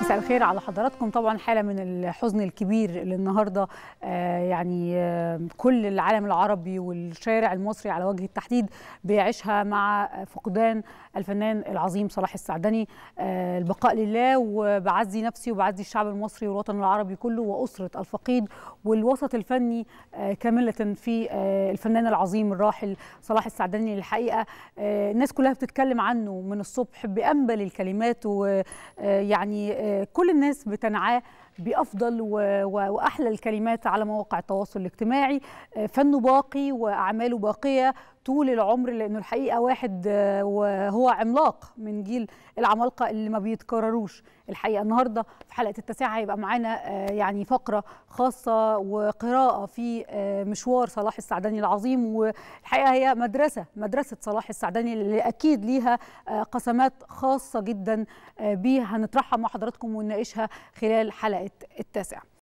مساء الخير على حضراتكم طبعا حاله من الحزن الكبير اللي النهارده آه، يعني آه، كل العالم العربي والشارع المصري على وجه التحديد بيعيشها مع فقدان الفنان العظيم صلاح السعدني آه، البقاء لله وبعزي نفسي وبعزي الشعب المصري والوطن العربي كله واسره الفقيد والوسط الفني كامله في الفنان العظيم الراحل صلاح السعدني الحقيقه الناس كلها بتتكلم عنه من الصبح بانبل الكلمات ويعني كل الناس بتنعاه بافضل واحلى الكلمات على مواقع التواصل الاجتماعي آه، فنه باقي واعماله باقيه طول العمر لانه الحقيقه واحد آه، وهو عملاق من جيل العمالقه اللي ما بيتكرروش الحقيقه النهارده في حلقه التاسعه هيبقى معانا آه، يعني فقره خاصه وقراءه في آه، مشوار صلاح السعداني العظيم والحقيقه هي مدرسه مدرسه صلاح السعداني اللي اكيد ليها قسمات خاصه جدا بيه هنطرحها مع حضراتكم ونناقشها خلال حلقه التاسعه